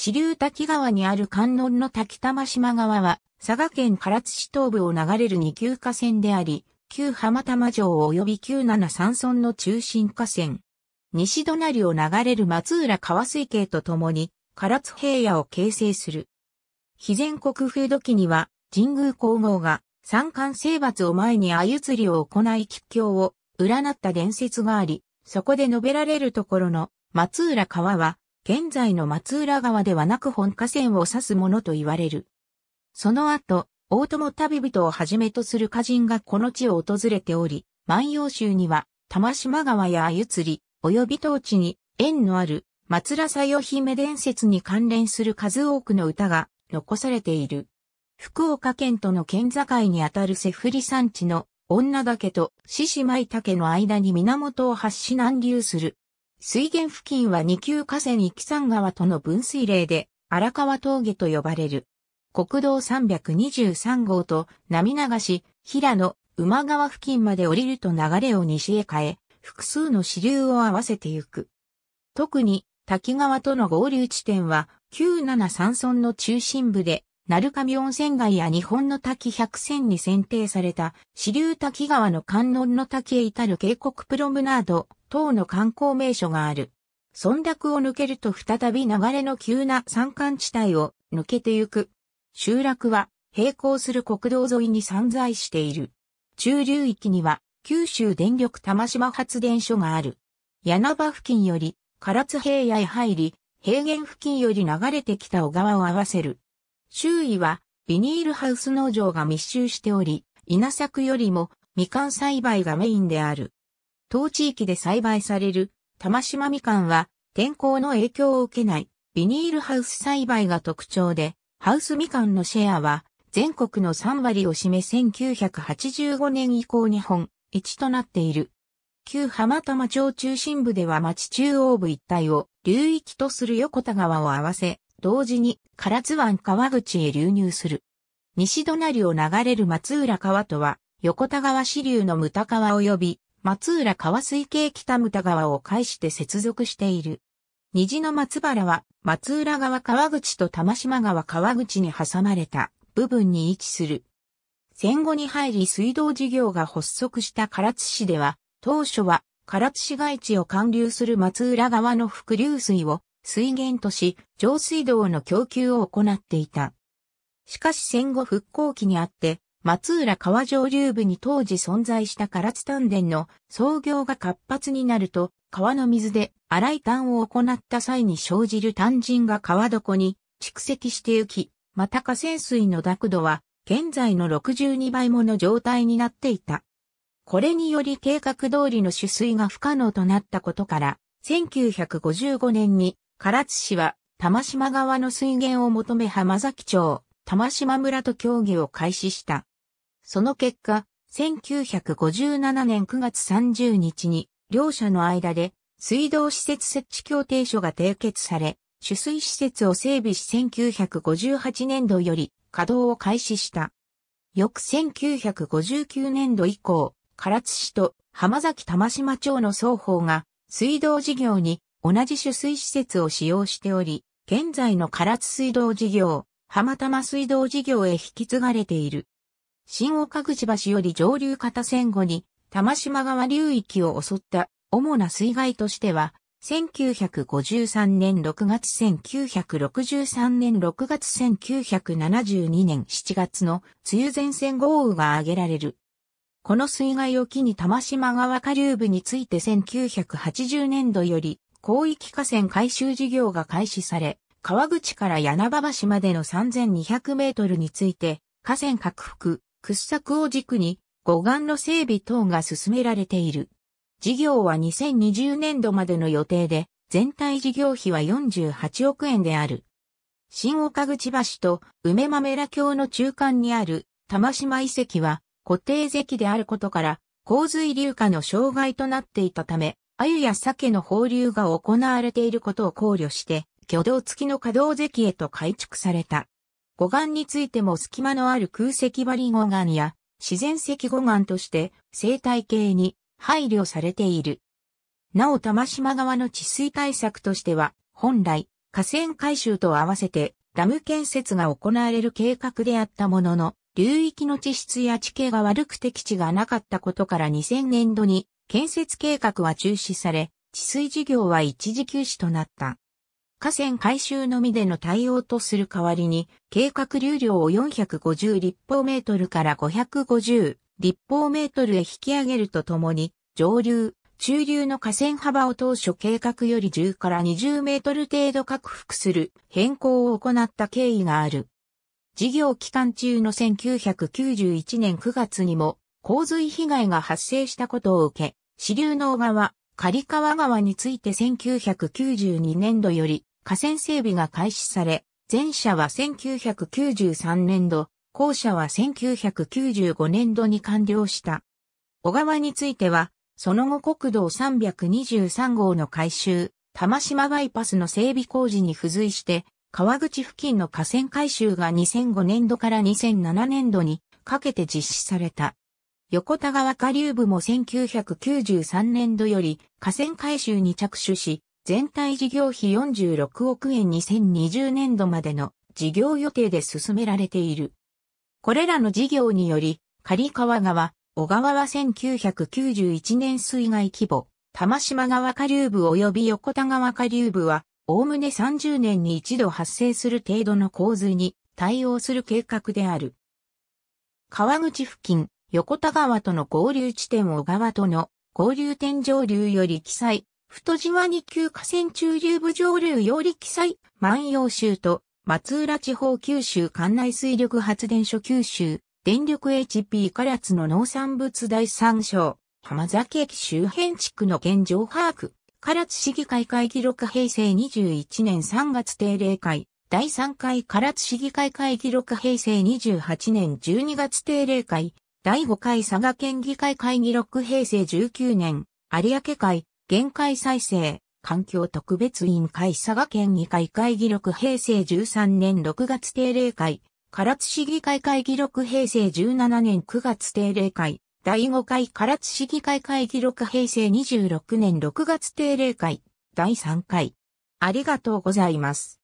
支流滝川にある観音の滝玉島川は、佐賀県唐津市東部を流れる二級河川であり、旧浜玉城及び旧七山村の中心河川。西隣を流れる松浦川水系とともに、唐津平野を形成する。非全国風土記には、神宮皇后が、三冠征伐を前に鮎釣りを行い吉凶を占った伝説があり、そこで述べられるところの松浦川は現在の松浦川ではなく本河川を指すものと言われる。その後、大友旅人をはじめとする歌人がこの地を訪れており、万葉集には、玉島川や鮎釣り、及び当地に縁のある松浦さよ姫伝説に関連する数多くの歌が残されている。福岡県との県境にあたるセフリ山地の女岳と獅子舞岳の間に源を発し南流する水源付近は二級河川一山川との分水嶺で荒川峠と呼ばれる。国道323号と波流し、平野、馬川付近まで降りると流れを西へ変え、複数の支流を合わせてゆく。特に滝川との合流地点は973村の中心部で鳴上温泉街や日本の滝百選に選定された、支流滝川の観音の滝へ至る渓谷プロムナード等の観光名所がある。村落を抜けると再び流れの急な山間地帯を抜けてゆく。集落は並行する国道沿いに散在している。中流域には九州電力玉島発電所がある。柳場付近より唐津平野へ入り、平原付近より流れてきた小川を合わせる。周囲はビニールハウス農場が密集しており、稲作よりもみかん栽培がメインである。当地域で栽培される玉島みかんは天候の影響を受けないビニールハウス栽培が特徴で、ハウスみかんのシェアは全国の3割を占め1985年以降日本1となっている。旧浜玉町中心部では町中央部一帯を流域とする横田川を合わせ、同時に唐津湾川口へ流入する。西隣を流れる松浦川とは、横田川支流の牟田川及び、松浦川水系北牟田川を介して接続している。虹の松原は、松浦川川口と玉島川川口に挟まれた部分に位置する。戦後に入り水道事業が発足した唐津市では、当初は唐津市街地を貫流する松浦川の伏流水を水源とし、上水道の供給を行っていた。しかし戦後復興期にあって、松浦川上流部に当時存在した唐津丹田の創業が活発になると、川の水で洗い炭を行った際に生じる炭人が川床に蓄積してゆき、また河川水の濁度は現在の62倍もの状態になっていた。これにより計画通りの取水が不可能となったことから、1955年に唐津市は、玉島側の水源を求め浜崎町、玉島村と協議を開始した。その結果、1957年9月30日に、両者の間で、水道施設設置協定書が締結され、取水施設を整備し1958年度より稼働を開始した。翌1959年度以降、唐津市と浜崎玉島町の双方が水道事業に同じ取水施設を使用しており、現在の唐津水道事業、浜玉水道事業へ引き継がれている。新岡口橋より上流片線後に、玉島川流域を襲った主な水害としては、1953年6月1963年6月1972年7月の梅雨前線豪雨が挙げられる。この水害を機に玉島川下流部について1980年度より広域河川改修事業が開始され、川口から柳葉橋までの3200メートルについて、河川拡幅、掘削を軸に、護岸の整備等が進められている。事業は2020年度までの予定で、全体事業費は48億円である。新岡口橋と梅豆ら橋の中間にある玉島遺跡は固定石であることから、洪水流下の障害となっていたため、鮎や鮭の放流が行われていることを考慮して、挙動付きの可動席へと改築された。護岸についても隙間のある空席張護岸や自然石護岸として生態系に配慮されている。なお玉島側の治水対策としては、本来河川改修と合わせてダム建設が行われる計画であったものの、流域の地質や地形が悪く適地がなかったことから2000年度に建設計画は中止され、治水事業は一時休止となった。河川改修のみでの対応とする代わりに、計画流量を450立方メートルから550立方メートルへ引き上げるとともに、上流、中流の河川幅を当初計画より10から20メートル程度拡幅する変更を行った経緯がある。事業期間中の1991年9月にも洪水被害が発生したことを受け、支流の小川、刈川川について1992年度より河川整備が開始され、前者は1993年度、後者は1995年度に完了した。小川については、その後国道323号の改修、玉島バイパスの整備工事に付随して、川口付近の河川改修が2005年度から2007年度にかけて実施された。横田川下流部も1993年度より河川改修に着手し、全体事業費46億円2020年度までの事業予定で進められている。これらの事業により、仮川川、小川は1991年水害規模、玉島川下流部及び横田川下流部は、おおむね30年に一度発生する程度の洪水に対応する計画である。川口付近、横田川との合流地点小川との合流点上流より記載、太島に旧河川中流部上流より記載、万葉集と松浦地方九州管内水力発電所九州、電力 HP 唐津の農産物第三章、浜崎駅周辺地区の現状把握、唐津市議会会議録平成21年3月定例会、第3回唐津市議会会議録平成28年12月定例会、第5回佐賀県議会会議録平成19年、有明会、限界再生、環境特別委員会佐賀県議会会議録平成13年6月定例会、唐津市議会会議録平成17年9月定例会、第5回唐津市議会会議録平成26年6月定例会、第3回。ありがとうございます。